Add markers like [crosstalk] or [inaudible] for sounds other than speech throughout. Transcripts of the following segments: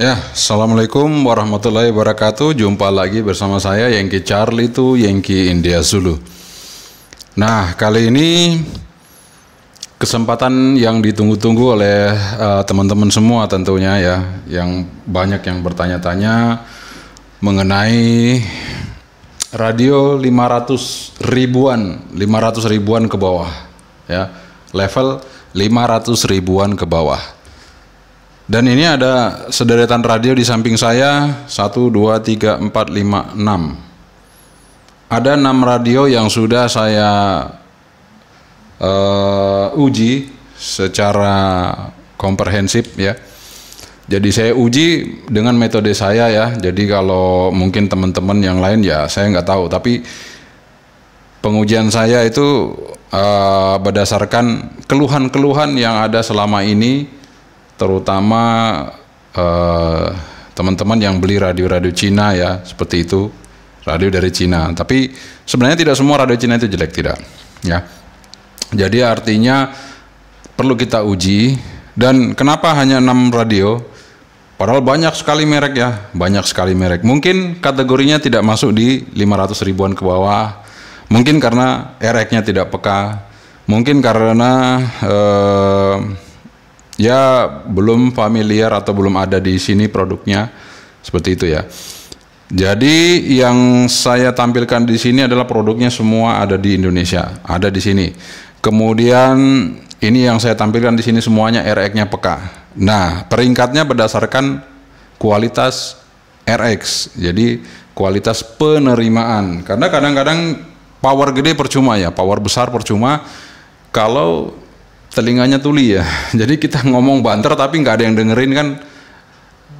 Ya, Assalamualaikum warahmatullahi wabarakatuh. Jumpa lagi bersama saya Yengki Charlie itu Yengki India Zulu. Nah, kali ini kesempatan yang ditunggu-tunggu oleh teman eh, teman-teman semua tentunya ya, yang banyak yang bertanya-tanya mengenai radio 500 ribuan, 500 ribuan ke bawah ya. Level 500 ribuan ke bawah. Dan ini ada sederetan radio di samping saya 1, 2, 3, 4, 5, 6 Ada 6 radio yang sudah saya uh, uji secara komprehensif ya jadi saya uji dengan metode saya ya jadi kalau mungkin teman-teman yang lain ya saya nggak tahu tapi pengujian saya itu uh, berdasarkan keluhan-keluhan yang ada selama ini terutama eh, teman-teman uh, yang beli radio-radio Cina ya seperti itu radio dari Cina tapi sebenarnya tidak semua radio Cina itu jelek tidak ya jadi artinya perlu kita uji dan kenapa hanya enam radio Padahal banyak sekali merek ya, banyak sekali merek. Mungkin kategorinya tidak masuk di 500 ribuan ke bawah. Mungkin karena ereknya tidak peka. Mungkin karena eh, ya belum familiar atau belum ada di sini produknya seperti itu ya. Jadi yang saya tampilkan di sini adalah produknya semua ada di Indonesia, ada di sini. Kemudian ini yang saya tampilkan di sini semuanya RX-nya peka. Nah, peringkatnya berdasarkan kualitas RX. Jadi kualitas penerimaan. Karena kadang-kadang power gede percuma ya, power besar percuma kalau telinganya tuli ya. [laughs] Jadi kita ngomong banter tapi nggak ada yang dengerin kan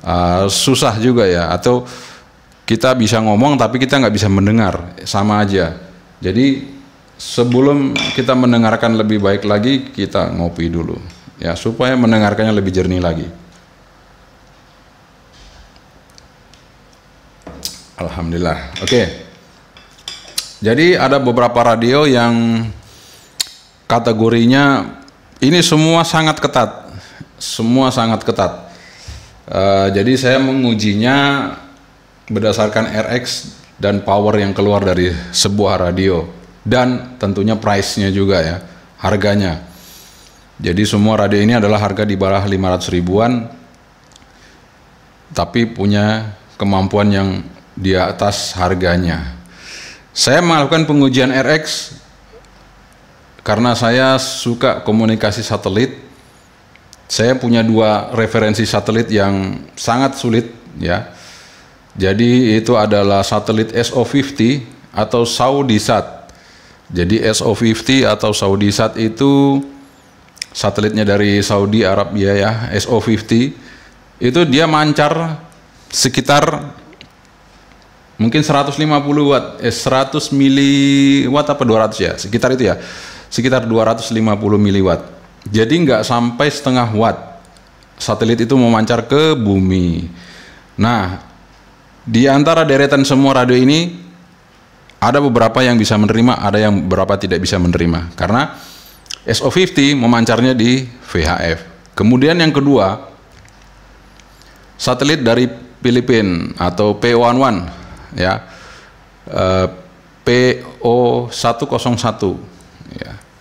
uh, susah juga ya. Atau kita bisa ngomong tapi kita nggak bisa mendengar sama aja. Jadi sebelum kita mendengarkan lebih baik lagi kita ngopi dulu ya supaya mendengarkannya lebih jernih lagi. Alhamdulillah. Oke. Okay. Jadi ada beberapa radio yang kategorinya ini semua sangat ketat, semua sangat ketat. Uh, jadi saya mengujinya berdasarkan RX dan power yang keluar dari sebuah radio dan tentunya price-nya juga ya, harganya. Jadi semua radio ini adalah harga di bawah 500 ribuan tapi punya kemampuan yang di atas harganya. Saya melakukan pengujian RX karena saya suka komunikasi satelit. Saya punya dua referensi satelit yang sangat sulit ya. Jadi itu adalah satelit SO50 atau SAUDISAT. Jadi SO50 atau SAUDISAT itu satelitnya dari Saudi Arabia ya, SO50. Itu dia mancar sekitar mungkin 150 watt, eh, 100 mili watt apa 200 ya, sekitar itu ya sekitar 250 miliwatt. Jadi nggak sampai setengah watt. Satelit itu memancar ke bumi. Nah, di antara deretan semua radio ini ada beberapa yang bisa menerima, ada yang beberapa tidak bisa menerima. Karena SO50 memancarnya di VHF. Kemudian yang kedua, satelit dari Filipina atau P11 ya. E, eh, PO101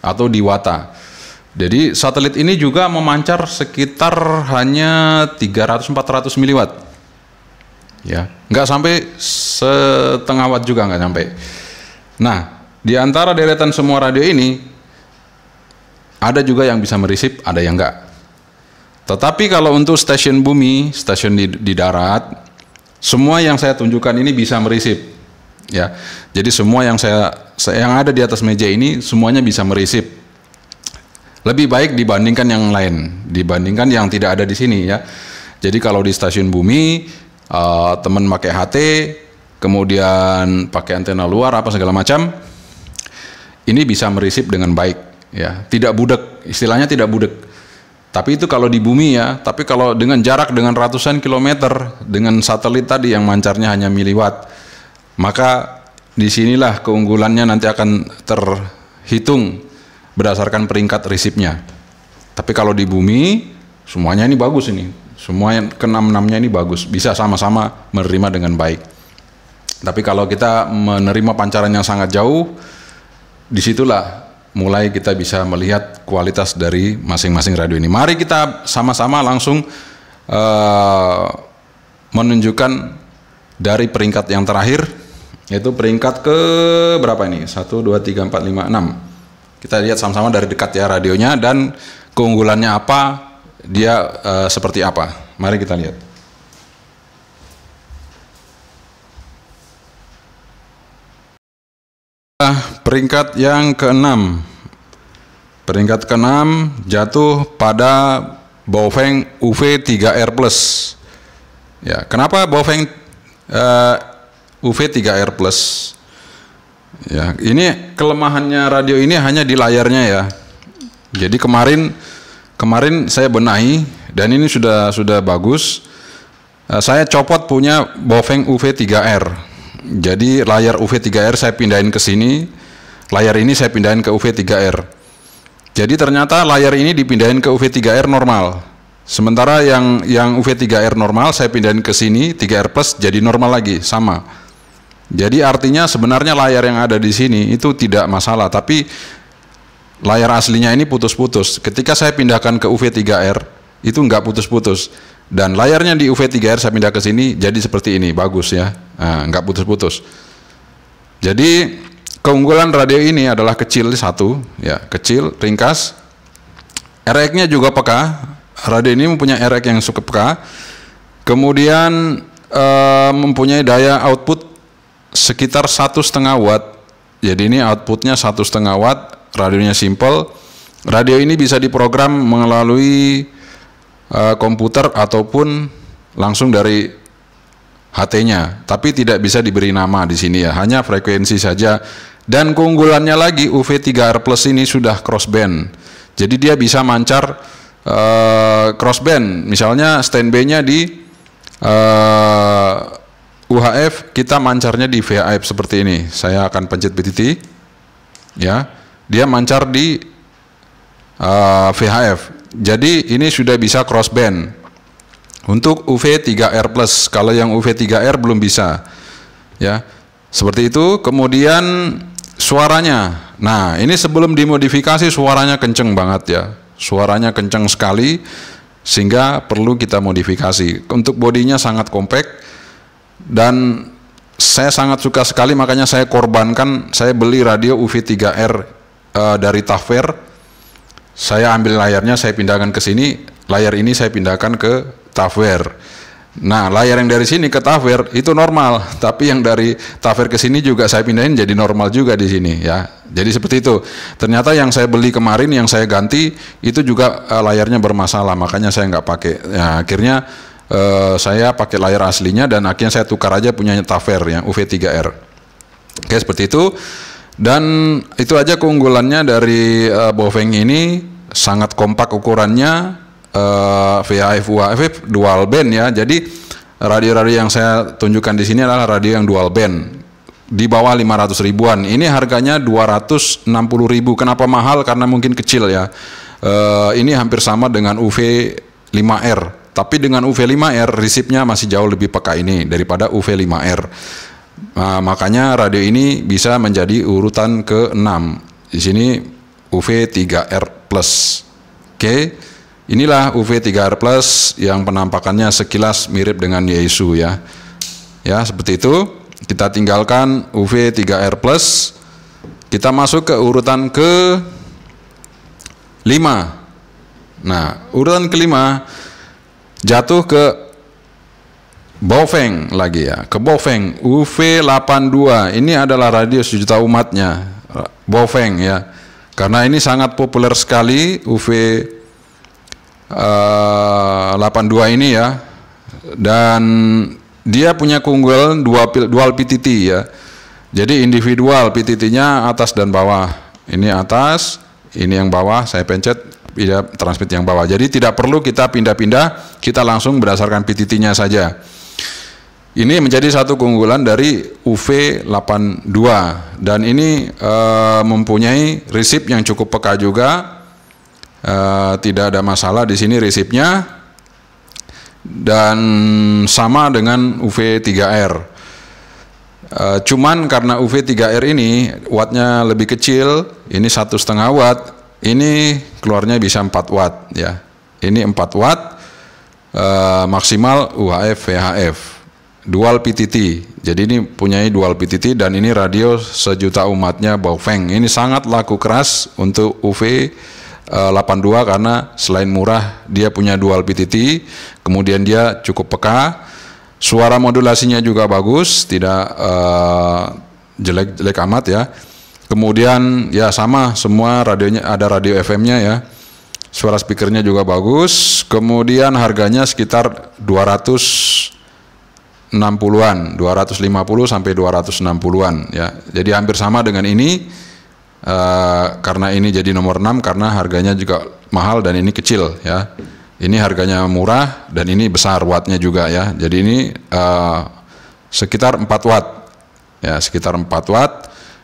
atau di Wata. Jadi satelit ini juga memancar sekitar hanya 300-400 miliwatt. Ya, nggak sampai setengah watt juga nggak sampai. Nah, di antara deretan semua radio ini ada juga yang bisa merisip, ada yang enggak. Tetapi kalau untuk stasiun bumi, stasiun di, di darat, semua yang saya tunjukkan ini bisa merisip ya. Jadi semua yang saya yang ada di atas meja ini semuanya bisa merisip. Lebih baik dibandingkan yang lain, dibandingkan yang tidak ada di sini ya. Jadi kalau di stasiun bumi uh, teman pakai HT, kemudian pakai antena luar apa segala macam, ini bisa merisip dengan baik ya. Tidak budek, istilahnya tidak budek. Tapi itu kalau di bumi ya, tapi kalau dengan jarak dengan ratusan kilometer dengan satelit tadi yang mancarnya hanya miliwatt maka disinilah keunggulannya nanti akan terhitung berdasarkan peringkat risipnya. Tapi kalau di bumi semuanya ini bagus ini. Semua yang keenam-enamnya ini bagus, bisa sama-sama menerima dengan baik. Tapi kalau kita menerima pancaran yang sangat jauh, disitulah mulai kita bisa melihat kualitas dari masing-masing radio ini. Mari kita sama-sama langsung uh, menunjukkan dari peringkat yang terakhir yaitu peringkat ke berapa ini? 1 2 3 4 5 6. Kita lihat sama-sama dari dekat ya radionya dan keunggulannya apa, dia uh, seperti apa. Mari kita lihat. Ah, peringkat yang keenam. Peringkat keenam jatuh pada Bofeng UV 3R+. Ya, kenapa Bofeng uh, UV 3R plus. Ya, ini kelemahannya radio ini hanya di layarnya ya. Jadi kemarin kemarin saya benahi dan ini sudah sudah bagus. Eh, saya copot punya Bofeng UV 3R. Jadi layar UV 3R saya pindahin ke sini. Layar ini saya pindahin ke UV 3R. Jadi ternyata layar ini dipindahin ke UV 3R normal. Sementara yang yang UV 3R normal saya pindahin ke sini 3R plus jadi normal lagi sama. Jadi artinya sebenarnya layar yang ada di sini itu tidak masalah, tapi layar aslinya ini putus-putus. Ketika saya pindahkan ke UV3R, itu nggak putus-putus. Dan layarnya di UV3R saya pindah ke sini, jadi seperti ini, bagus ya, nah, nggak putus-putus. Jadi keunggulan radio ini adalah kecil satu, ya kecil, ringkas. RX-nya juga peka. Radio ini mempunyai RX yang cukup peka. Kemudian eh, mempunyai daya output sekitar satu setengah watt. Jadi ini outputnya satu setengah watt, radionya simple. Radio ini bisa diprogram melalui uh, komputer ataupun langsung dari HT-nya, tapi tidak bisa diberi nama di sini ya, hanya frekuensi saja. Dan keunggulannya lagi UV3R Plus ini sudah crossband, jadi dia bisa mancar uh, crossband, misalnya standby-nya di uh, UHF kita mancarnya di VHF seperti ini. Saya akan pencet BTT. Ya. Dia mancar di uh, eh, VHF. Jadi ini sudah bisa crossband. Untuk UV3R+, plus. kalau yang UV3R belum bisa. Ya. Seperti itu, kemudian suaranya. Nah, ini sebelum dimodifikasi suaranya kenceng banget ya. Suaranya kenceng sekali sehingga perlu kita modifikasi. Untuk bodinya sangat kompak dan saya sangat suka sekali makanya saya korbankan saya beli radio UV3R e, eh, dari Tafer saya ambil layarnya saya pindahkan ke sini layar ini saya pindahkan ke Tafer nah layar yang dari sini ke Tafer itu normal [laughs] tapi yang dari Tafer ke sini juga saya pindahin jadi normal juga di sini ya jadi seperti itu ternyata yang saya beli kemarin yang saya ganti itu juga eh, layarnya bermasalah makanya saya nggak pakai ya, akhirnya Eh, saya pakai layar aslinya dan akhirnya saya tukar aja punyanya Taver yang UV3R. Oke seperti itu dan itu aja keunggulannya dari uh, Bofeng ini sangat kompak ukurannya uh, eh, VHF UHF dual band ya. Jadi radio-radio yang saya tunjukkan di sini adalah radio yang dual band di bawah 500 ribuan. Ini harganya 260 ribu. Kenapa mahal? Karena mungkin kecil ya. Uh, ini hampir sama dengan UV 5R. Tapi dengan UV5R resipnya masih jauh lebih peka ini daripada UV5R. Nah, makanya radio ini bisa menjadi urutan ke-6. Di sini UV3R+. Plus. Oke. Inilah UV3R Plus yang penampakannya sekilas mirip dengan Yesu ya. Ya, seperti itu. Kita tinggalkan UV3R Plus. Kita masuk ke urutan ke 5. Nah, urutan kelima jatuh ke Bofeng lagi ya, ke Bofeng UV82. Ini adalah radius juta umatnya Bofeng ya. Karena ini sangat populer sekali UV uh, 82 ini ya. Dan dia punya keunggulan dual, dual PTT ya. Jadi individual PTT-nya atas dan bawah. Ini atas, ini yang bawah saya pencet tidak transmit yang bawah. Jadi tidak perlu kita pindah-pindah, kita langsung berdasarkan PTT-nya saja. Ini menjadi satu keunggulan dari UV82 dan ini e, mempunyai resip yang cukup peka juga. E, tidak ada masalah di sini resipnya dan sama dengan UV3R. E, eh, cuman karena UV3R ini wattnya lebih kecil, ini satu setengah watt, ini keluarnya bisa 4 watt ya ini 4 watt e, maksimal UHF VHF dual PTT jadi ini punyai dual PTT dan ini radio sejuta umatnya Baofeng ini sangat laku keras untuk UV 82 eh, karena selain murah dia punya dual PTT kemudian dia cukup peka suara modulasinya juga bagus tidak eh, jelek-jelek uh, jelek -jelek amat ya Kemudian ya sama semua radionya ada radio FM-nya ya. Suara speakernya juga bagus. Kemudian harganya sekitar 260-an, 250 sampai 260-an ya. Jadi hampir sama dengan ini. Uh, karena ini jadi nomor 6 karena harganya juga mahal dan ini kecil ya. Ini harganya murah dan ini besar wattnya juga ya. Jadi ini uh, sekitar 4 watt. Ya, sekitar 4 watt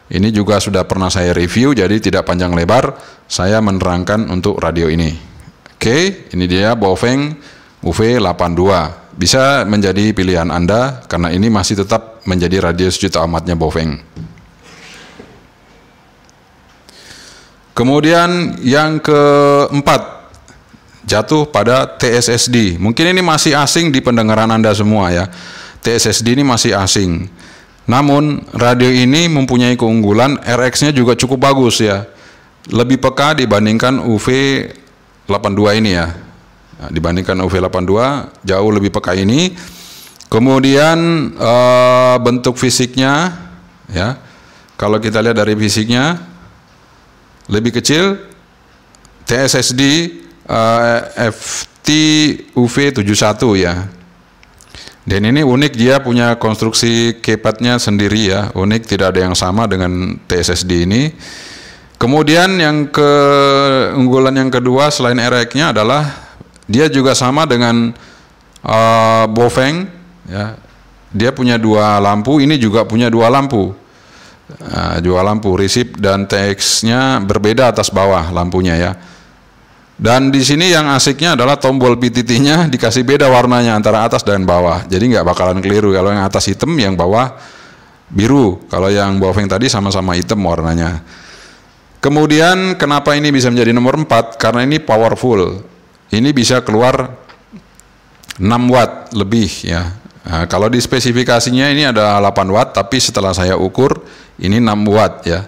ini juga sudah pernah saya review, jadi tidak panjang lebar. Saya menerangkan untuk radio ini. Oke, ini dia Bofeng UV82. Bisa menjadi pilihan Anda karena ini masih tetap menjadi radio sejuta amatnya Bofeng. Kemudian yang keempat, jatuh pada TSSD. Mungkin ini masih asing di pendengaran Anda semua ya. TSSD ini masih asing. Namun radio ini mempunyai keunggulan RX-nya juga cukup bagus ya. Lebih peka dibandingkan UV 82 ini ya. Nah, dibandingkan UV 82 jauh lebih peka ini. Kemudian e, bentuk fisiknya ya. Kalau kita lihat dari fisiknya lebih kecil TSSD e, FT UV 71 ya. Dan ini unik dia punya konstruksi keypadnya sendiri ya, unik tidak ada yang sama dengan TSSD ini. Kemudian yang keunggulan yang kedua selain RX-nya adalah dia juga sama dengan uh, Bofeng ya. Dia punya dua lampu, ini juga punya dua lampu. Uh, dua lampu, receive dan TX-nya berbeda atas bawah lampunya ya. Dan di sini yang asiknya adalah tombol PTT-nya dikasih beda warnanya antara atas dan bawah. Jadi nggak bakalan keliru kalau yang atas hitam, yang bawah biru. Kalau yang bawah yang tadi sama-sama hitam warnanya. Kemudian kenapa ini bisa menjadi nomor 4? Karena ini powerful. Ini bisa keluar 6 watt lebih ya. Nah, kalau di spesifikasinya ini ada 8 watt, tapi setelah saya ukur ini 6 watt ya.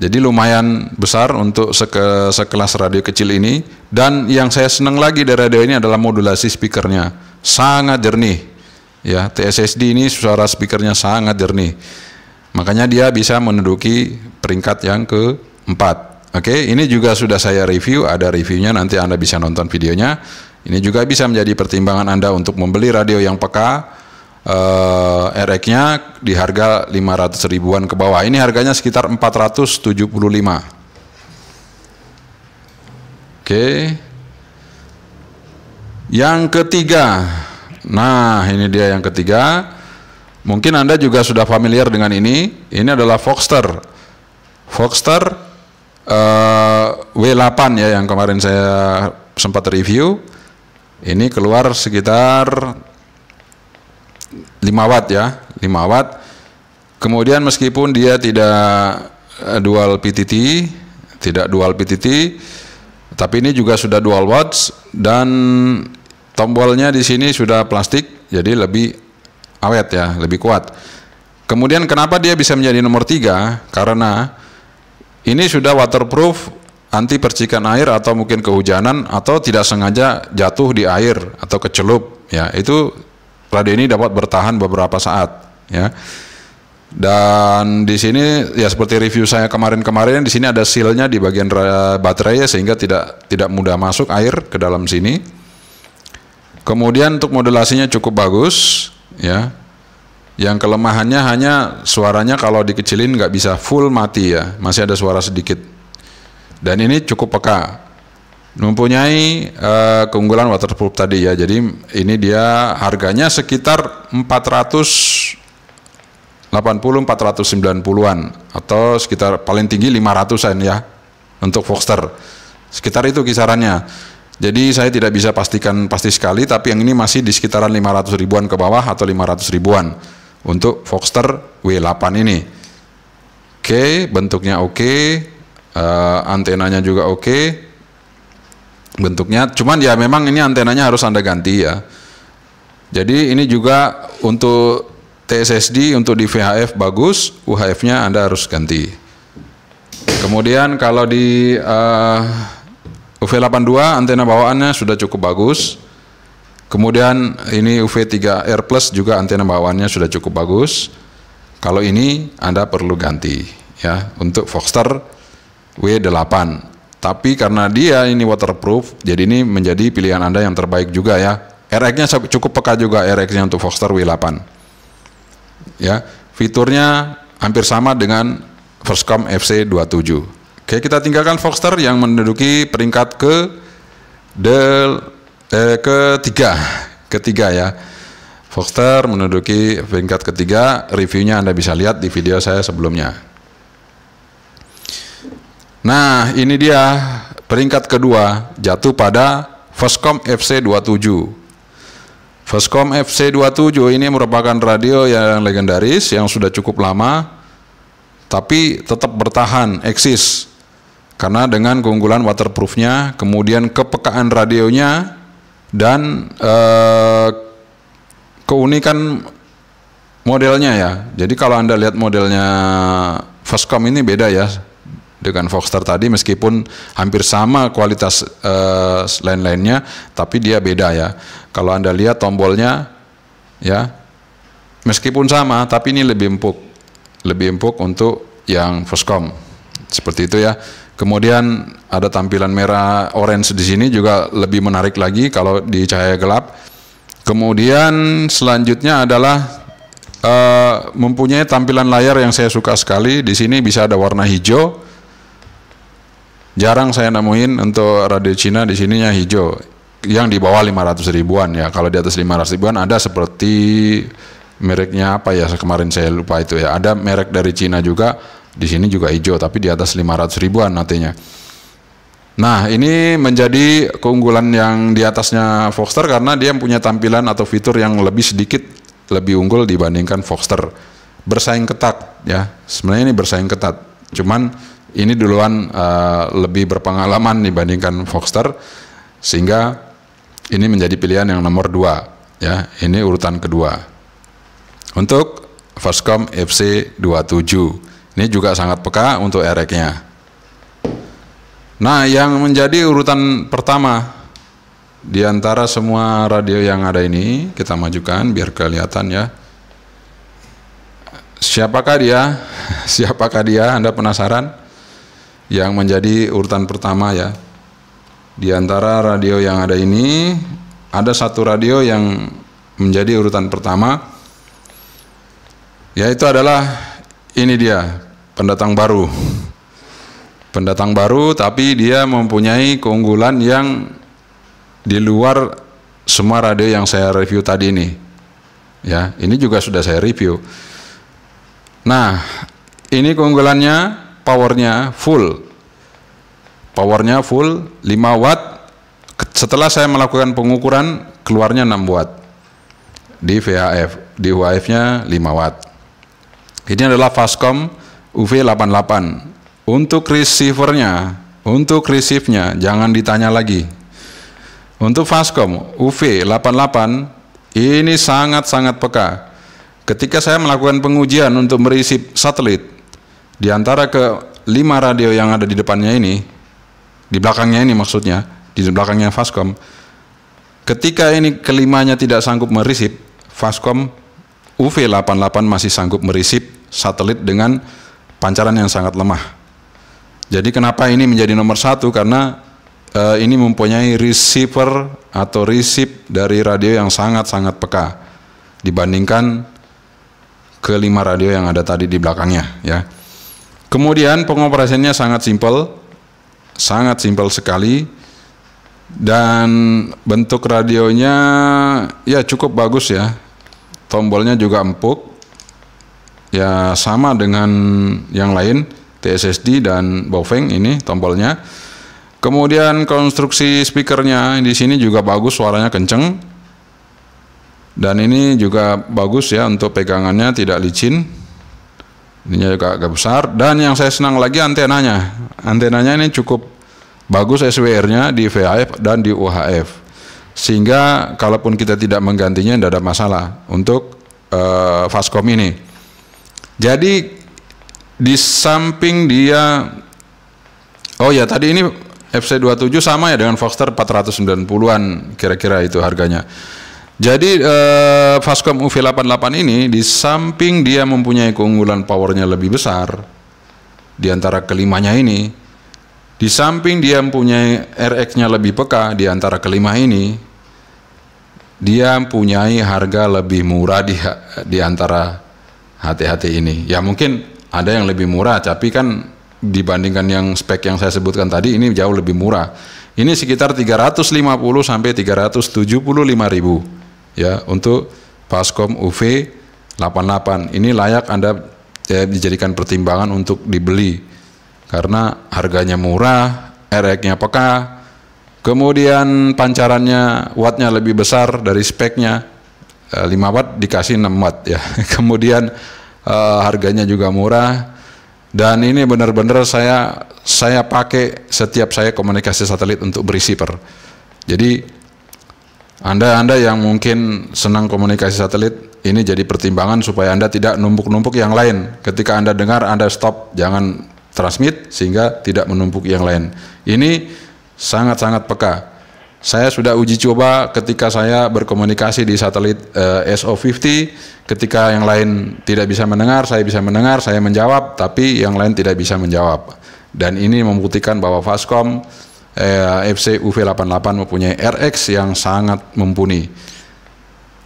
Jadi lumayan besar untuk seke, sekelas radio kecil ini. Dan yang saya senang lagi dari radio ini adalah modulasi speakernya. Sangat jernih. Ya, TSSD ini suara speakernya sangat jernih. Makanya dia bisa menduduki peringkat yang keempat. Oke, ini juga sudah saya review. Ada reviewnya, nanti Anda bisa nonton videonya. Ini juga bisa menjadi pertimbangan Anda untuk membeli radio yang peka uh, eh, RX-nya e di harga 500 ribuan ke bawah. Ini harganya sekitar 475. Oke. Okay. Yang ketiga. Nah, ini dia yang ketiga. Mungkin Anda juga sudah familiar dengan ini. Ini adalah Foxter. Foxter uh, eh, W8 ya yang kemarin saya sempat review. Ini keluar sekitar 5 watt ya 5 watt kemudian meskipun dia tidak eh, dual PTT tidak dual PTT tapi ini juga sudah dual watts dan tombolnya di sini sudah plastik jadi lebih awet ya lebih kuat kemudian kenapa dia bisa menjadi nomor 3 karena ini sudah waterproof anti percikan air atau mungkin kehujanan atau tidak sengaja jatuh di air atau kecelup ya itu Raden ini dapat bertahan beberapa saat ya. Dan di sini ya seperti review saya kemarin-kemarin di sini ada sealnya di bagian baterai ya, sehingga tidak tidak mudah masuk air ke dalam sini. Kemudian untuk modulasinya cukup bagus ya. Yang kelemahannya hanya suaranya kalau dikecilin nggak bisa full mati ya, masih ada suara sedikit. Dan ini cukup peka mempunyai uh, keunggulan waterproof tadi ya. Jadi ini dia harganya sekitar 400 80 490-an atau sekitar paling tinggi 500-an ya untuk Foxter. Sekitar itu kisarannya. Jadi saya tidak bisa pastikan pasti sekali tapi yang ini masih di sekitaran 500 ribuan ke bawah atau 500 ribuan untuk Foxter W8 ini. Oke, bentuknya oke, eh, antenanya juga oke bentuknya. Cuman ya memang ini antenanya harus Anda ganti ya. Jadi ini juga untuk TSSD untuk di VHF bagus, UHF-nya Anda harus ganti. Kemudian kalau di eh, uh, UV82 antena bawaannya sudah cukup bagus. Kemudian ini UV3R Plus juga antena bawaannya sudah cukup bagus. Kalau ini Anda perlu ganti ya untuk Foxter W8 tapi karena dia ini waterproof, jadi ini menjadi pilihan Anda yang terbaik juga ya. RX-nya cukup peka juga RX-nya untuk Foxster W8. Ya, fiturnya hampir sama dengan Foxcom FC27. Oke, kita tinggalkan Foxster yang menduduki peringkat ke del eh, ketiga, ketiga ya. Foxster menduduki peringkat ketiga, reviewnya Anda bisa lihat di video saya sebelumnya. Nah, ini dia peringkat kedua jatuh pada Foscom FC 27. Foscom FC 27 ini merupakan radio yang legendaris yang sudah cukup lama tapi tetap bertahan eksis karena dengan keunggulan waterproofnya, kemudian kepekaan radionya dan eh, keunikan modelnya ya. Jadi kalau Anda lihat modelnya Foscom ini beda ya dengan Foxster tadi meskipun hampir sama kualitas uh, lain-lainnya tapi dia beda ya. Kalau Anda lihat tombolnya ya meskipun sama tapi ini lebih empuk. Lebih empuk untuk yang Foxcom. Seperti itu ya. Kemudian ada tampilan merah orange di sini juga lebih menarik lagi kalau di cahaya gelap. Kemudian selanjutnya adalah uh, mempunyai tampilan layar yang saya suka sekali. Di sini bisa ada warna hijau, Jarang saya nemuin untuk radio Cina di sininya hijau. Yang di bawah 500 ribuan ya. Kalau di atas 500 ribuan ada seperti mereknya apa ya kemarin saya lupa itu ya. Ada merek dari Cina juga di sini juga hijau tapi di atas 500 ribuan nantinya. Nah, ini menjadi keunggulan yang di atasnya Foxter karena dia punya tampilan atau fitur yang lebih sedikit lebih unggul dibandingkan Foxter. Bersaing ketat ya. Sebenarnya ini bersaing ketat. Cuman ini duluan uh, lebih berpengalaman dibandingkan Foxter sehingga ini menjadi pilihan yang nomor dua ya ini urutan kedua untuk Foscom FC 27 ini juga sangat peka untuk ereknya nah yang menjadi urutan pertama di antara semua radio yang ada ini kita majukan biar kelihatan ya siapakah dia [laughs] siapakah dia Anda penasaran yang menjadi urutan pertama ya. Di antara radio yang ada ini ada satu radio yang menjadi urutan pertama yaitu adalah ini dia pendatang baru pendatang baru tapi dia mempunyai keunggulan yang di luar semua radio yang saya review tadi ini ya ini juga sudah saya review nah ini keunggulannya powernya full powernya full 5 watt setelah saya melakukan pengukuran keluarnya 6 watt di VHF di UHF nya 5 watt ini adalah Fastcom UV88 untuk receivernya untuk receive-nya jangan ditanya lagi untuk Fastcom UV88 ini sangat-sangat peka ketika saya melakukan pengujian untuk merisip satelit di antara ke lima radio yang ada di depannya ini, di belakangnya ini maksudnya, di belakangnya Fascom, ketika ini kelimanya tidak sanggup merisip, Fascom UV88 masih sanggup merisip satelit dengan pancaran yang sangat lemah. Jadi kenapa ini menjadi nomor satu? Karena uh, ini mempunyai receiver atau receive dari radio yang sangat-sangat peka dibandingkan kelima radio yang ada tadi di belakangnya ya. Kemudian pengoperasiannya sangat simpel, sangat simpel sekali dan bentuk radionya ya cukup bagus ya. Tombolnya juga empuk. Ya sama dengan yang lain TSSD dan Bofeng ini tombolnya. Kemudian konstruksi speakernya di sini juga bagus suaranya kenceng. Dan ini juga bagus ya untuk pegangannya tidak licin ini juga agak besar dan yang saya senang lagi antenanya antenanya ini cukup bagus SWR-nya di VHF dan di UHF sehingga kalaupun kita tidak menggantinya tidak ada masalah untuk uh, eh, Fastcom ini jadi di samping dia oh ya tadi ini FC27 sama ya dengan Foxter 490-an kira-kira itu harganya jadi eh, Fascom UV88 ini di samping dia mempunyai keunggulan powernya lebih besar di antara kelimanya ini, di samping dia mempunyai RX-nya lebih peka di antara kelima ini, dia mempunyai harga lebih murah di, di antara hati-hati ini. Ya mungkin ada yang lebih murah, tapi kan dibandingkan yang spek yang saya sebutkan tadi ini jauh lebih murah. Ini sekitar 350 sampai 375 ribu ya untuk Pascom UV 88 ini layak Anda ya, dijadikan pertimbangan untuk dibeli karena harganya murah, ereknya peka, kemudian pancarannya wattnya lebih besar dari speknya 5 eh, watt dikasih 6 watt ya [laughs] kemudian uh, harganya juga murah dan ini benar-benar saya saya pakai setiap saya komunikasi satelit untuk berisiper jadi anda Anda yang mungkin senang komunikasi satelit, ini jadi pertimbangan supaya Anda tidak numpuk-numpuk yang lain. Ketika Anda dengar, Anda stop, jangan transmit sehingga tidak menumpuk yang lain. Ini sangat-sangat peka. Saya sudah uji coba ketika saya berkomunikasi di satelit eh, SO50, ketika yang lain tidak bisa mendengar, saya bisa mendengar, saya menjawab, tapi yang lain tidak bisa menjawab. Dan ini membuktikan bahwa Fascom eh, FC UV88 mempunyai RX yang sangat mumpuni.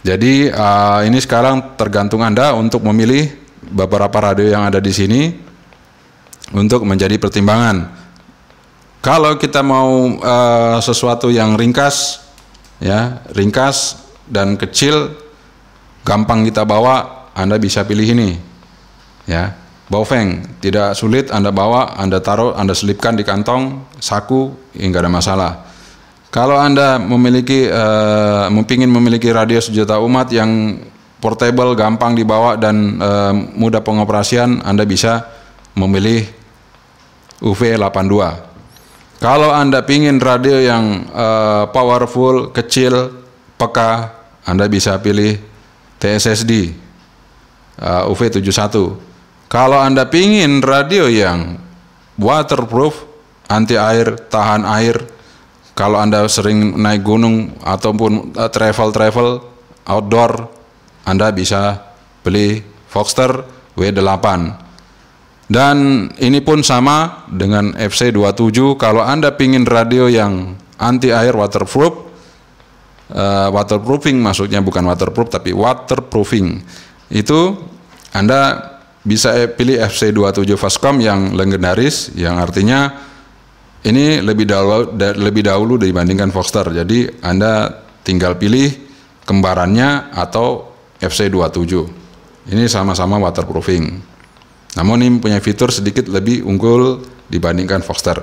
Jadi uh, ini sekarang tergantung Anda untuk memilih beberapa radio yang ada di sini untuk menjadi pertimbangan. Kalau kita mau uh, sesuatu yang ringkas, ya ringkas dan kecil, gampang kita bawa, Anda bisa pilih ini, ya Bofeng, tidak sulit Anda bawa, Anda taruh, Anda selipkan di kantong, saku, hingga ada masalah. Kalau Anda memiliki uh, ingin memiliki radio juta umat yang portable, gampang dibawa dan uh, mudah pengoperasian, Anda bisa memilih UV82. Kalau Anda pingin radio yang uh, powerful, kecil, peka, Anda bisa pilih TSSD uh, UV71 kalau Anda pingin radio yang waterproof, anti air, tahan air, kalau Anda sering naik gunung ataupun eh, travel-travel outdoor, Anda bisa beli Foxter W8. Dan ini pun sama dengan FC27 kalau Anda pingin radio yang anti air waterproof uh, waterproofing maksudnya bukan waterproof tapi waterproofing itu Anda bisa eh, pilih FC27 Fastcom yang legendaris yang artinya ini lebih dahulu lebih dahulu dibandingkan Foster. Jadi Anda tinggal pilih kembarannya atau FC27. Ini sama-sama waterproofing. Namun ini punya fitur sedikit lebih unggul dibandingkan Foster.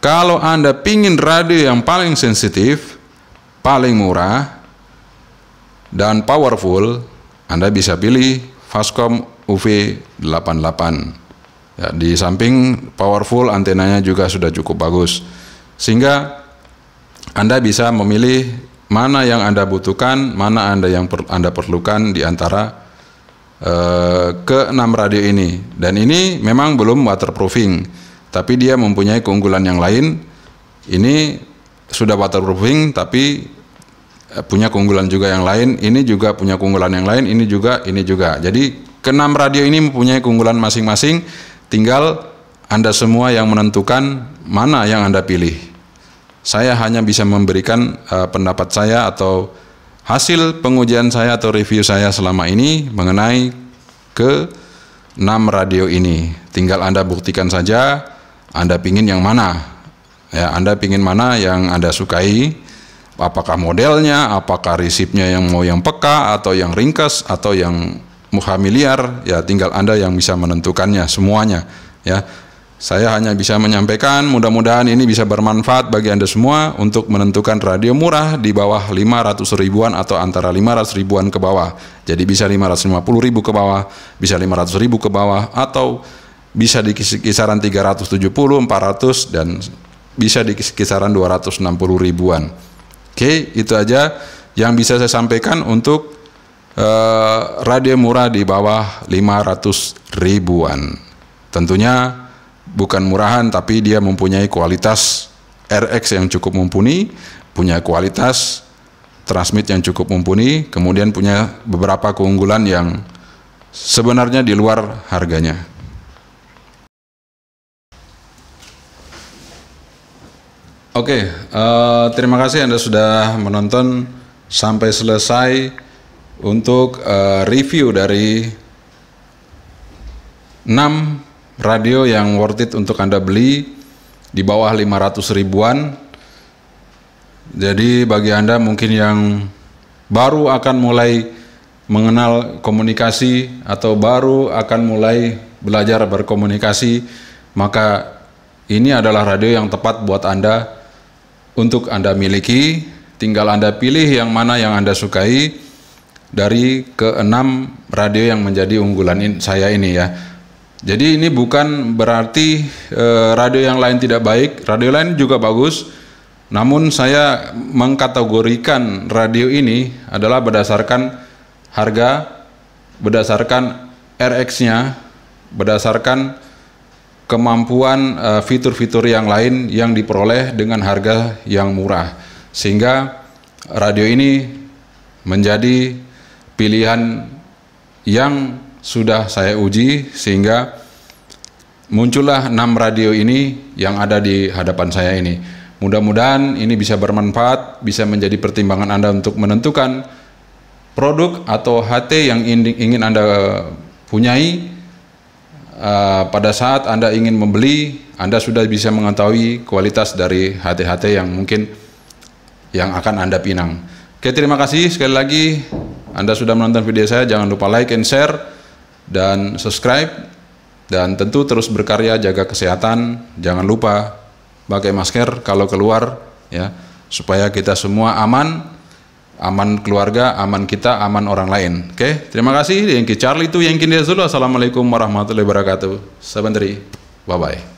Kalau Anda pingin radio yang paling sensitif, paling murah dan powerful, Anda bisa pilih Fastcom UV 88. Ya, di samping powerful antenanya juga sudah cukup bagus. Sehingga Anda bisa memilih mana yang Anda butuhkan, mana Anda yang per, Anda perlukan di antara eh, ke enam radio ini dan ini memang belum waterproofing tapi dia mempunyai keunggulan yang lain ini sudah waterproofing tapi eh, punya keunggulan juga yang lain ini juga punya keunggulan yang lain ini juga ini juga jadi Kenam radio ini mempunyai keunggulan masing-masing, tinggal Anda semua yang menentukan mana yang Anda pilih. Saya hanya bisa memberikan uh, pendapat saya atau hasil pengujian saya atau review saya selama ini mengenai ke enam radio ini. Tinggal Anda buktikan saja Anda pingin yang mana. Ya, Anda pingin mana yang Anda sukai, apakah modelnya, apakah resipnya yang mau yang peka atau yang ringkas atau yang muhamiliar ya tinggal Anda yang bisa menentukannya semuanya ya. Saya hanya bisa menyampaikan mudah-mudahan ini bisa bermanfaat bagi Anda semua untuk menentukan radio murah di bawah 500 ribuan atau antara 500 ribuan ke bawah. Jadi bisa 550 ribu ke bawah, bisa 500 ribu ke bawah atau bisa di kisaran 370, 400 dan bisa di kisaran 260 ribuan. Oke, itu aja yang bisa saya sampaikan untuk eh, murah di bawah 500 ribuan. Tentunya bukan murahan tapi dia mempunyai kualitas RX yang cukup mumpuni, punya kualitas transmit yang cukup mumpuni, kemudian punya beberapa keunggulan yang sebenarnya di luar harganya. Oke, okay, uh, eh, terima kasih Anda sudah menonton sampai selesai untuk uh, review dari 6 radio yang worth it untuk Anda beli di bawah 500 ribuan. Jadi bagi Anda mungkin yang baru akan mulai mengenal komunikasi atau baru akan mulai belajar berkomunikasi, maka ini adalah radio yang tepat buat Anda untuk Anda miliki. Tinggal Anda pilih yang mana yang Anda sukai dari keenam radio yang menjadi unggulan in, saya ini ya. Jadi ini bukan berarti e, radio yang lain tidak baik, radio lain juga bagus. Namun saya mengkategorikan radio ini adalah berdasarkan harga, berdasarkan RX-nya, berdasarkan kemampuan eh, fitur-fitur e, yang lain yang diperoleh dengan harga yang murah. Sehingga radio ini menjadi pilihan yang sudah saya uji sehingga muncullah enam radio ini yang ada di hadapan saya ini. Mudah-mudahan ini bisa bermanfaat, bisa menjadi pertimbangan Anda untuk menentukan produk atau HT yang ingin Anda eh, punyai uh, pada saat Anda ingin membeli, Anda sudah bisa mengetahui kualitas dari HT-HT yang mungkin yang akan Anda pinang. Oke, terima kasih sekali lagi. Anda sudah menonton video saya, jangan lupa like and share dan subscribe dan tentu terus berkarya jaga kesehatan. Jangan lupa pakai masker kalau keluar ya supaya kita semua aman aman keluarga, aman kita, aman orang lain. Oke, terima kasih. Yang Charlie itu yang kini Assalamualaikum warahmatullahi wabarakatuh. Sabandri, bye bye.